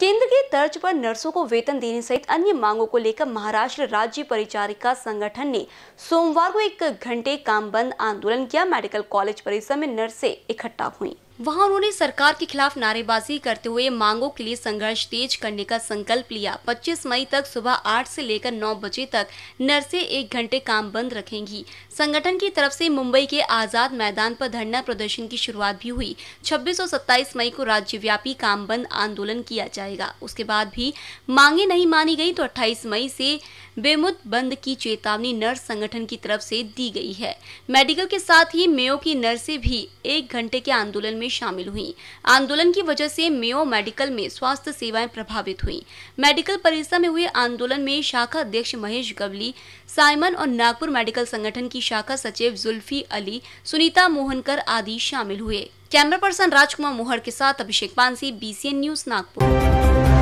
केंद्र की तर्ज पर नर्सों को वेतन देने सहित अन्य मांगों को लेकर महाराष्ट्र राज्य परिचारिका संगठन ने सोमवार को एक घंटे काम बंद आंदोलन किया मेडिकल कॉलेज परिसर में नर्सें इकट्ठा हुईं वहां उन्होंने सरकार के खिलाफ नारेबाजी करते हुए मांगों के लिए संघर्ष तेज करने का संकल्प लिया 25 मई तक सुबह 8 से लेकर 9 बजे तक नर्सें एक घंटे काम बंद रखेंगी संगठन की तरफ से मुंबई के आजाद मैदान पर धरना प्रदर्शन की शुरुआत भी हुई 26 और 27 मई को राज्यव्यापी काम बंद आंदोलन किया जाएगा उसके बाद भी मांगे नहीं मानी गई तो अट्ठाईस मई से बेमुद बंद की चेतावनी नर्स संगठन की तरफ से दी गई है मेडिकल के साथ ही मेयो की नर्सें भी एक घंटे के आंदोलन में शामिल हुई आंदोलन की वजह से मेयो मेडिकल में स्वास्थ्य सेवाएं प्रभावित हुई मेडिकल परिसर में हुए आंदोलन में शाखा अध्यक्ष महेश गवली साइमन और नागपुर मेडिकल संगठन की शाखा सचिव जुल्फी अली सुनीता मोहनकर आदि शामिल हुए कैमरा पर्सन राजकुमार मोहर के साथ अभिषेक पानसी बी न्यूज नागपुर